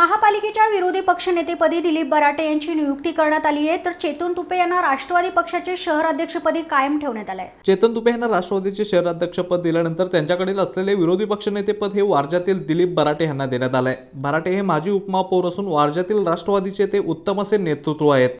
महापालिकेच्या विरोधी पक्षनेतेपदी दिलीप बराटे यांची नियुक्ती करण्यात आली आहे तर चेतन तुपे यांना राष्ट्रवादी पक्षाचे शहर अध्यक्षपदी कायम ठेवण्यात आले चेतन तुपे यांना राष्ट्रवादीचे शहर अध्यक्षपद दिल्यानंतर त्यांच्याकडील असलेले विरोधी पक्षनेतेपद हे वारजातील दिलीप बराटे यांना देण्यात आलंय बराटे हे माजी उपमहापौर असून वारज्यातील राष्ट्रवादीचे ते उत्तम असे नेतृत्व आहेत